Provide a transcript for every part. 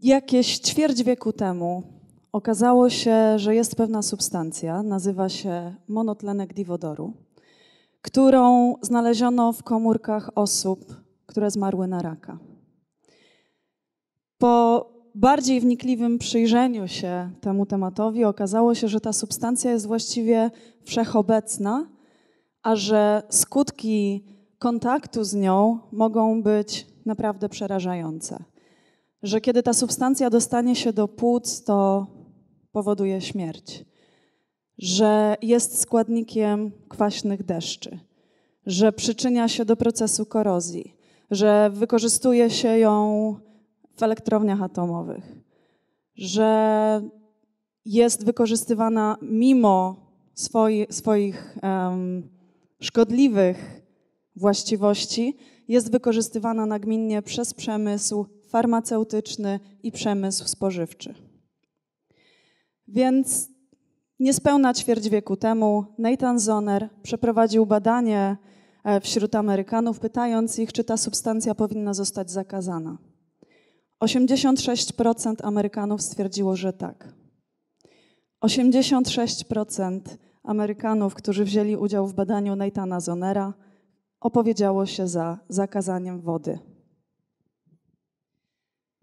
Jakieś ćwierć wieku temu okazało się, że jest pewna substancja, nazywa się monotlenek diwodoru, którą znaleziono w komórkach osób, które zmarły na raka. Po bardziej wnikliwym przyjrzeniu się temu tematowi okazało się, że ta substancja jest właściwie wszechobecna, a że skutki kontaktu z nią mogą być naprawdę przerażające że kiedy ta substancja dostanie się do płuc, to powoduje śmierć, że jest składnikiem kwaśnych deszczy, że przyczynia się do procesu korozji, że wykorzystuje się ją w elektrowniach atomowych, że jest wykorzystywana mimo swoi, swoich um, szkodliwych właściwości, jest wykorzystywana nagminnie przez przemysł farmaceutyczny i przemysł spożywczy. Więc niespełna ćwierć wieku temu Nathan Zoner przeprowadził badanie e, wśród Amerykanów, pytając ich, czy ta substancja powinna zostać zakazana. 86% Amerykanów stwierdziło, że tak. 86% Amerykanów, którzy wzięli udział w badaniu Nathana Zonera, opowiedziało się za zakazaniem wody.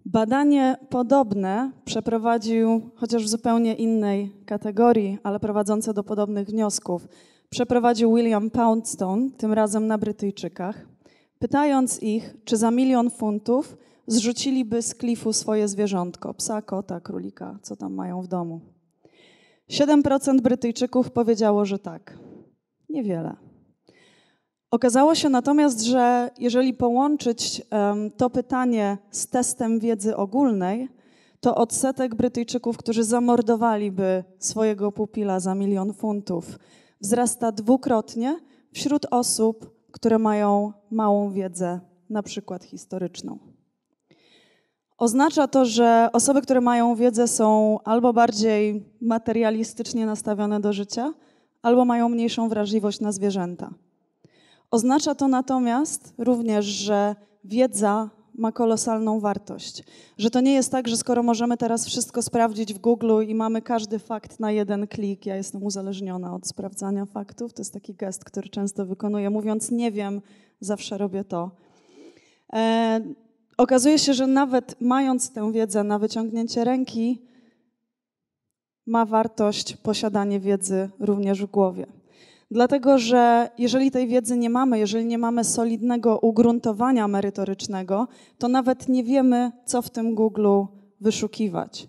Badanie podobne przeprowadził, chociaż w zupełnie innej kategorii, ale prowadzące do podobnych wniosków, przeprowadził William Poundstone, tym razem na Brytyjczykach, pytając ich, czy za milion funtów zrzuciliby z klifu swoje zwierzątko psa, kota, królika, co tam mają w domu. 7% Brytyjczyków powiedziało, że tak. Niewiele. Okazało się natomiast, że jeżeli połączyć to pytanie z testem wiedzy ogólnej, to odsetek Brytyjczyków, którzy zamordowaliby swojego pupila za milion funtów, wzrasta dwukrotnie wśród osób, które mają małą wiedzę, na przykład historyczną. Oznacza to, że osoby, które mają wiedzę, są albo bardziej materialistycznie nastawione do życia, albo mają mniejszą wrażliwość na zwierzęta. Oznacza to natomiast również, że wiedza ma kolosalną wartość. Że to nie jest tak, że skoro możemy teraz wszystko sprawdzić w Google i mamy każdy fakt na jeden klik, ja jestem uzależniona od sprawdzania faktów, to jest taki gest, który często wykonuję, mówiąc nie wiem, zawsze robię to. E, okazuje się, że nawet mając tę wiedzę na wyciągnięcie ręki, ma wartość posiadanie wiedzy również w głowie. Dlatego, że jeżeli tej wiedzy nie mamy, jeżeli nie mamy solidnego ugruntowania merytorycznego, to nawet nie wiemy, co w tym Google wyszukiwać.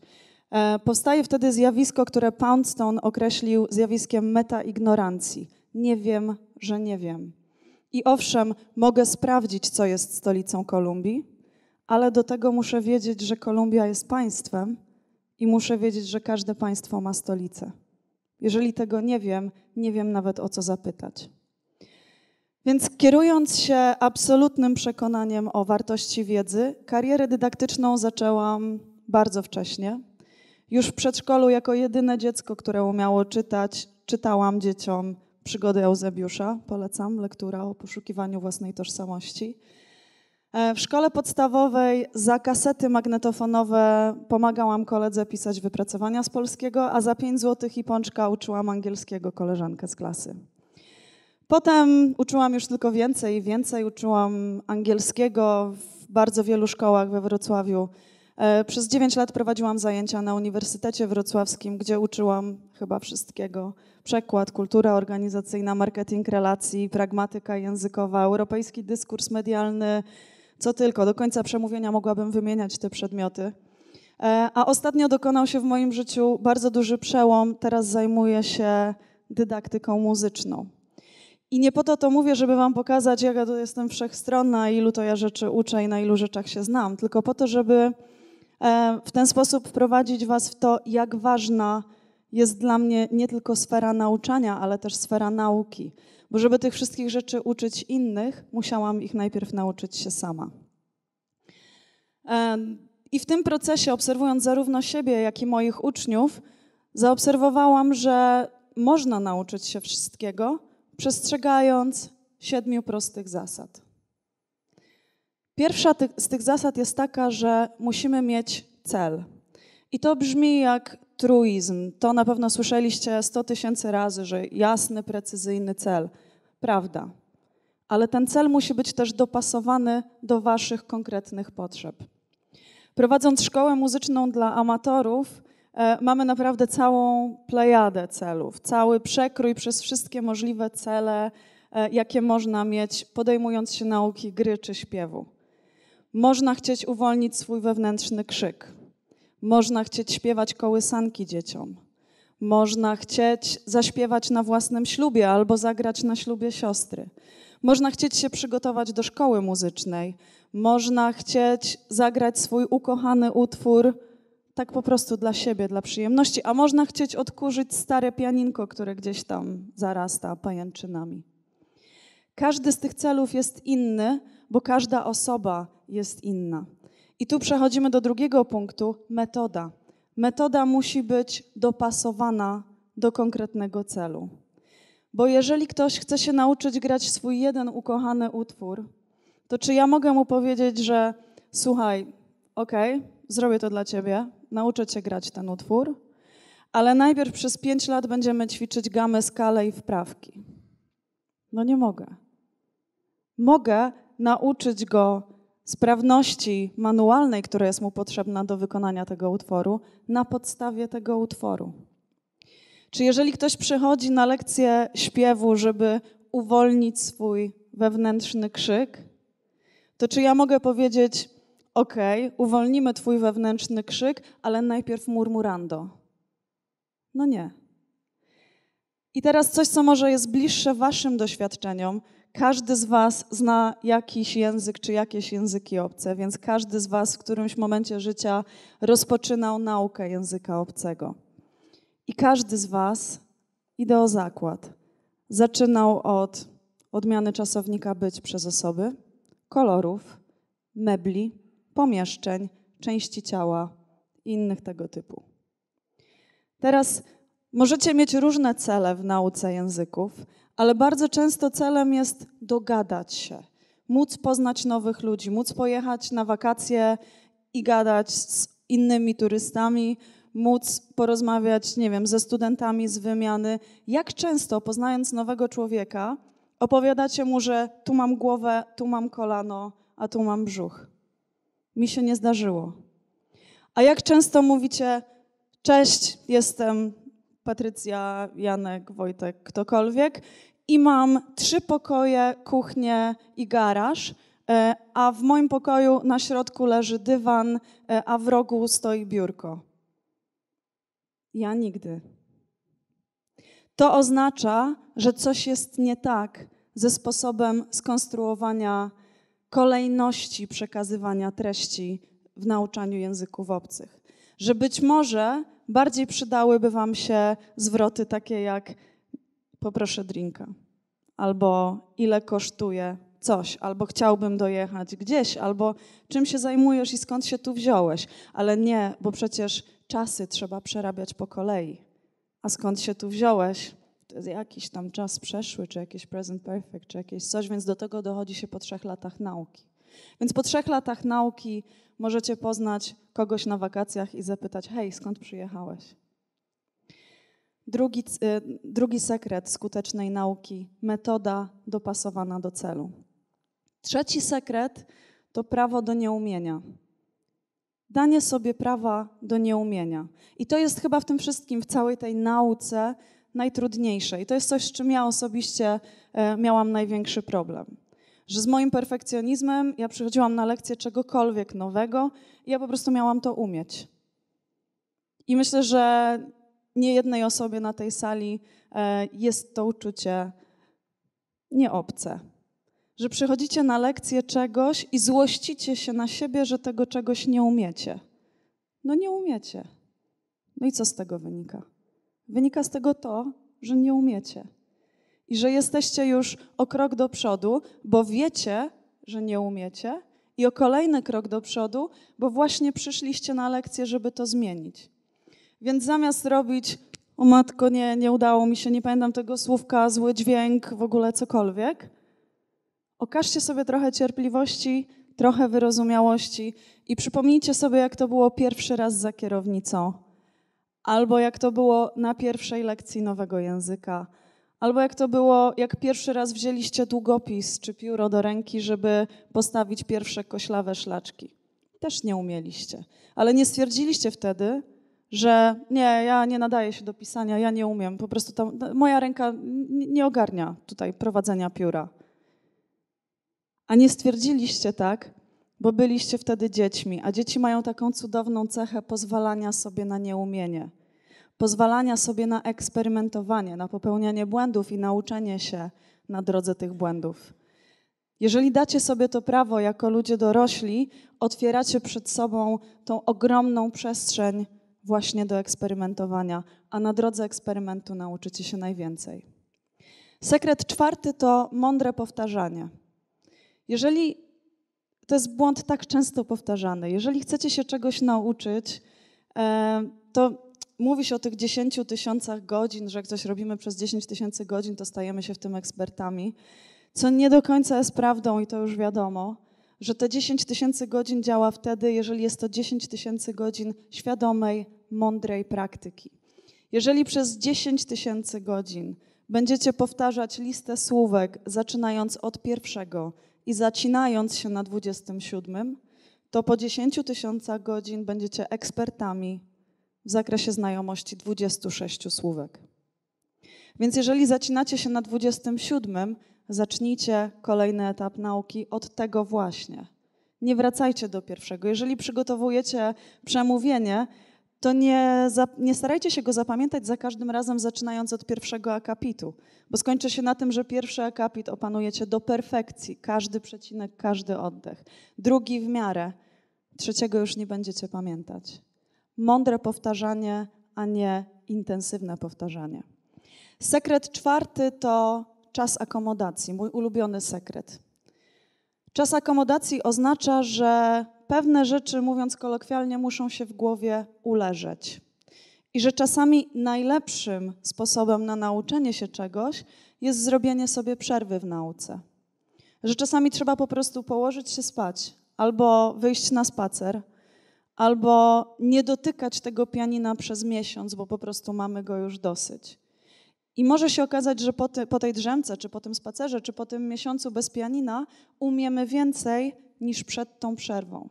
E, powstaje wtedy zjawisko, które Poundstone określił zjawiskiem metaignorancji. Nie wiem, że nie wiem. I owszem, mogę sprawdzić, co jest stolicą Kolumbii, ale do tego muszę wiedzieć, że Kolumbia jest państwem i muszę wiedzieć, że każde państwo ma stolicę. Jeżeli tego nie wiem, nie wiem nawet o co zapytać. Więc kierując się absolutnym przekonaniem o wartości wiedzy, karierę dydaktyczną zaczęłam bardzo wcześnie. Już w przedszkolu, jako jedyne dziecko, które umiało czytać, czytałam dzieciom przygody Eusebiusza. Polecam lektura o poszukiwaniu własnej tożsamości. E, w szkole podstawowej za kasety magnetofonowe pomagałam koledze pisać wypracowania z polskiego, a za 5 zł i pączka uczyłam angielskiego koleżankę z klasy. Potem uczyłam już tylko więcej i więcej. Uczyłam angielskiego w bardzo wielu szkołach we Wrocławiu. E, przez 9 lat prowadziłam zajęcia na Uniwersytecie Wrocławskim, gdzie uczyłam chyba wszystkiego. Przekład, kultura organizacyjna, marketing relacji, pragmatyka językowa, europejski dyskurs medialny, co tylko. Do końca przemówienia mogłabym wymieniać te przedmioty. E, a ostatnio dokonał się w moim życiu bardzo duży przełom. Teraz zajmuję się dydaktyką muzyczną. I nie po to to mówię, żeby wam pokazać, jaka ja tu jestem wszechstronna, ilu to ja rzeczy uczę i na ilu rzeczach się znam, tylko po to, żeby e, w ten sposób wprowadzić was w to, jak ważna jest dla mnie nie tylko sfera nauczania, ale też sfera nauki bo żeby tych wszystkich rzeczy uczyć innych, musiałam ich najpierw nauczyć się sama. I w tym procesie, obserwując zarówno siebie, jak i moich uczniów, zaobserwowałam, że można nauczyć się wszystkiego, przestrzegając siedmiu prostych zasad. Pierwsza z tych zasad jest taka, że musimy mieć cel. I to brzmi jak truizm. To na pewno słyszeliście 100 tysięcy razy, że jasny, precyzyjny cel. Prawda. Ale ten cel musi być też dopasowany do Waszych konkretnych potrzeb. Prowadząc szkołę muzyczną dla amatorów, e, mamy naprawdę całą plejadę celów, cały przekrój przez wszystkie możliwe cele, e, jakie można mieć, podejmując się nauki gry czy śpiewu. Można chcieć uwolnić swój wewnętrzny krzyk, można chcieć śpiewać kołysanki dzieciom. Można chcieć zaśpiewać na własnym ślubie albo zagrać na ślubie siostry. Można chcieć się przygotować do szkoły muzycznej. Można chcieć zagrać swój ukochany utwór tak po prostu dla siebie, dla przyjemności, a można chcieć odkurzyć stare pianinko, które gdzieś tam zarasta pajęczynami. Każdy z tych celów jest inny, bo każda osoba jest inna. I tu przechodzimy do drugiego punktu metoda. Metoda musi być dopasowana do konkretnego celu. Bo jeżeli ktoś chce się nauczyć grać swój jeden ukochany utwór, to czy ja mogę mu powiedzieć, że słuchaj, okej, okay, zrobię to dla ciebie, nauczę cię grać ten utwór, ale najpierw przez pięć lat będziemy ćwiczyć gamę, skale i wprawki. No nie mogę. Mogę nauczyć go sprawności manualnej, która jest mu potrzebna do wykonania tego utworu, na podstawie tego utworu. Czy jeżeli ktoś przychodzi na lekcję śpiewu, żeby uwolnić swój wewnętrzny krzyk, to czy ja mogę powiedzieć: OK, uwolnimy twój wewnętrzny krzyk, ale najpierw murmurando? No nie. I teraz coś, co może jest bliższe Waszym doświadczeniom, każdy z Was zna jakiś język czy jakieś języki obce, więc każdy z Was w którymś momencie życia rozpoczynał naukę języka obcego. I każdy z Was, idę o zakład, zaczynał od odmiany czasownika być przez osoby, kolorów, mebli, pomieszczeń, części ciała i innych tego typu. Teraz Możecie mieć różne cele w nauce języków, ale bardzo często celem jest dogadać się, móc poznać nowych ludzi, móc pojechać na wakacje i gadać z innymi turystami, móc porozmawiać, nie wiem, ze studentami z wymiany. Jak często poznając nowego człowieka, opowiadacie mu, że tu mam głowę, tu mam kolano, a tu mam brzuch? Mi się nie zdarzyło. A jak często mówicie, cześć, jestem Patrycja, Janek, Wojtek, ktokolwiek. I mam trzy pokoje, kuchnię i garaż. E, a w moim pokoju na środku leży dywan, e, a w rogu stoi biurko. Ja nigdy. To oznacza, że coś jest nie tak ze sposobem skonstruowania kolejności przekazywania treści w nauczaniu języków obcych że być może bardziej przydałyby Wam się zwroty takie jak poproszę drinka, albo ile kosztuje coś, albo chciałbym dojechać gdzieś, albo czym się zajmujesz i skąd się tu wziąłeś. Ale nie, bo przecież czasy trzeba przerabiać po kolei. A skąd się tu wziąłeś? To jest jakiś tam czas przeszły, czy jakiś present perfect, czy jakieś coś, więc do tego dochodzi się po trzech latach nauki. Więc po trzech latach nauki możecie poznać kogoś na wakacjach i zapytać: Hej, skąd przyjechałeś? Drugi, y, drugi sekret skutecznej nauki metoda dopasowana do celu. Trzeci sekret to prawo do nieumienia. Danie sobie prawa do nieumienia. I to jest chyba w tym wszystkim, w całej tej nauce najtrudniejsze. I to jest coś, z czym ja osobiście e, miałam największy problem że z moim perfekcjonizmem ja przychodziłam na lekcję czegokolwiek nowego i ja po prostu miałam to umieć. I myślę, że nie jednej osobie na tej sali e, jest to uczucie nieobce. Że przychodzicie na lekcję czegoś i złościcie się na siebie, że tego czegoś nie umiecie. No nie umiecie. No i co z tego wynika? Wynika z tego to, że nie umiecie i że jesteście już o krok do przodu, bo wiecie, że nie umiecie, i o kolejny krok do przodu, bo właśnie przyszliście na lekcję, żeby to zmienić. Więc zamiast robić, o matko, nie, nie udało mi się, nie pamiętam tego słówka, zły dźwięk, w ogóle cokolwiek, okażcie sobie trochę cierpliwości, trochę wyrozumiałości i przypomnijcie sobie, jak to było pierwszy raz za kierownicą, albo jak to było na pierwszej lekcji nowego języka Albo jak to było, jak pierwszy raz wzięliście długopis czy pióro do ręki, żeby postawić pierwsze koślawe szlaczki. Też nie umieliście. Ale nie stwierdziliście wtedy, że nie, ja nie nadaję się do pisania, ja nie umiem, po prostu moja ręka nie ogarnia tutaj prowadzenia pióra. A nie stwierdziliście tak, bo byliście wtedy dziećmi, a dzieci mają taką cudowną cechę pozwalania sobie na nieumienie pozwalania sobie na eksperymentowanie, na popełnianie błędów i nauczenie się na drodze tych błędów. Jeżeli dacie sobie to prawo jako ludzie dorośli, otwieracie przed sobą tą ogromną przestrzeń właśnie do eksperymentowania, a na drodze eksperymentu nauczycie się najwięcej. Sekret czwarty to mądre powtarzanie. Jeżeli to jest błąd tak często powtarzany, jeżeli chcecie się czegoś nauczyć, e, to mówi się o tych 10 tysiącach godzin, że jak coś robimy przez 10 tysięcy godzin, to stajemy się w tym ekspertami, co nie do końca jest prawdą i to już wiadomo, że te 10 tysięcy godzin działa wtedy, jeżeli jest to 10 tysięcy godzin świadomej, mądrej praktyki. Jeżeli przez 10 tysięcy godzin będziecie powtarzać listę słówek, zaczynając od pierwszego i zacinając się na 27, to po 10 tysiącach godzin będziecie ekspertami w zakresie znajomości 26 słówek. Więc jeżeli zacinacie się na 27, zacznijcie kolejny etap nauki od tego właśnie. Nie wracajcie do pierwszego. Jeżeli przygotowujecie przemówienie, to nie, nie, starajcie się go zapamiętać za każdym razem, zaczynając od pierwszego akapitu, bo skończy się na tym, że pierwszy akapit opanujecie do perfekcji, każdy przecinek, każdy oddech. Drugi w miarę, trzeciego już nie będziecie pamiętać mądre powtarzanie, a nie intensywne powtarzanie. Sekret czwarty to czas akomodacji, mój ulubiony sekret. Czas akomodacji oznacza, że pewne rzeczy, mówiąc kolokwialnie, muszą się w głowie uleżeć. I że czasami najlepszym sposobem na nauczenie się czegoś jest zrobienie sobie przerwy w nauce. Że czasami trzeba po prostu położyć się spać albo wyjść na spacer albo nie dotykać tego pianina przez miesiąc, bo po prostu mamy go już dosyć. I może się okazać, że po, po, tej drzemce, czy po tym spacerze, czy po tym miesiącu bez pianina umiemy więcej niż przed tą przerwą.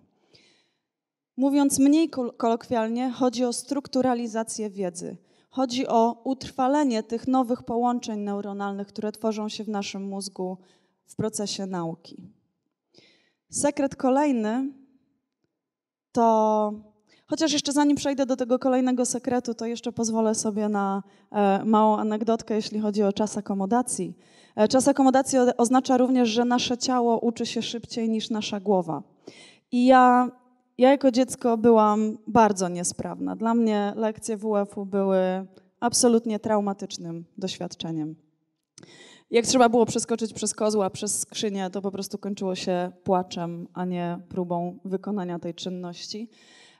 Mówiąc mniej kolokwialnie, chodzi o strukturalizację wiedzy. Chodzi o utrwalenie tych nowych połączeń neuronalnych, które tworzą się w naszym mózgu w procesie nauki. Sekret kolejny to chociaż jeszcze zanim przejdę do tego kolejnego sekretu, to jeszcze pozwolę sobie na e, małą anegdotkę, jeśli chodzi o czas akomodacji. E, czas akomodacji oznacza również, że nasze ciało uczy się szybciej niż nasza głowa. I ja, ja jako dziecko byłam bardzo niesprawna. Dla mnie lekcje WF-u były absolutnie traumatycznym doświadczeniem jak trzeba było przeskoczyć przez kozła, przez skrzynię, to po prostu kończyło się płaczem, a nie próbą wykonania tej czynności.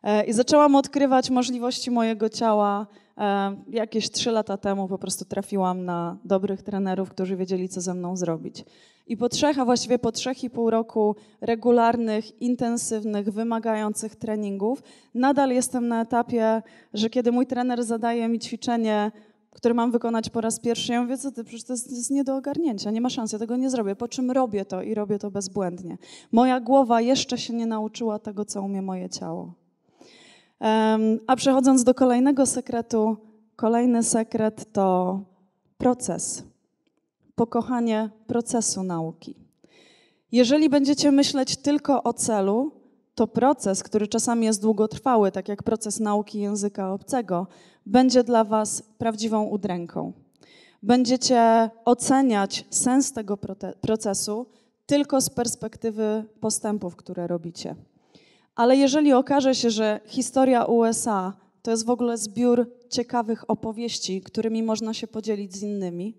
E, I zaczęłam odkrywać możliwości mojego ciała. E, jakieś trzy lata temu po prostu trafiłam na dobrych trenerów, którzy wiedzieli, co ze mną zrobić. I po trzech, a właściwie po trzech i pół roku regularnych, intensywnych, wymagających treningów, nadal jestem na etapie, że kiedy mój trener zadaje mi ćwiczenie, które mam wykonać po raz pierwszy. Ja mówię, co ty, przecież to jest, jest nie do ogarnięcia, nie ma szans, ja tego nie zrobię. Po czym robię to i robię to bezbłędnie. Moja głowa jeszcze się nie nauczyła tego, co umie moje ciało. Um, a przechodząc do kolejnego sekretu, kolejny sekret to proces. Pokochanie procesu nauki. Jeżeli będziecie myśleć tylko o celu, to proces, który czasami jest długotrwały, tak jak proces nauki języka obcego, będzie dla Was prawdziwą udręką. Będziecie oceniać sens tego procesu tylko z perspektywy postępów, które robicie. Ale jeżeli okaże się, że historia USA to jest w ogóle zbiór ciekawych opowieści, którymi można się podzielić z innymi,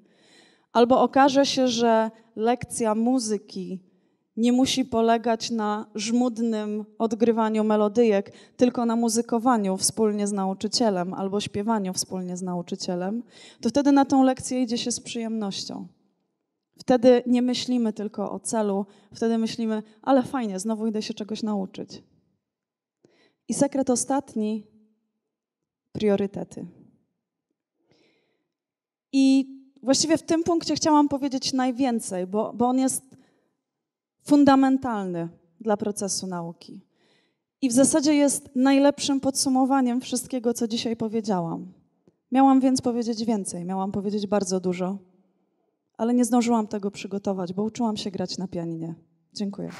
albo okaże się, że lekcja muzyki, nie musi polegać na żmudnym odgrywaniu melodyjek, tylko na muzykowaniu wspólnie z nauczycielem albo śpiewaniu wspólnie z nauczycielem, to wtedy na tą lekcję idzie się z przyjemnością. Wtedy nie myślimy tylko o celu, wtedy myślimy, ale fajnie, znowu idę się czegoś nauczyć. I sekret ostatni priorytety. I właściwie w tym punkcie chciałam powiedzieć najwięcej, bo, bo on jest fundamentalny dla procesu nauki. I w zasadzie jest najlepszym podsumowaniem wszystkiego, co dzisiaj powiedziałam. Miałam więc powiedzieć więcej, miałam powiedzieć bardzo dużo, ale nie zdążyłam tego przygotować, bo uczyłam się grać na pianinie. Dziękuję.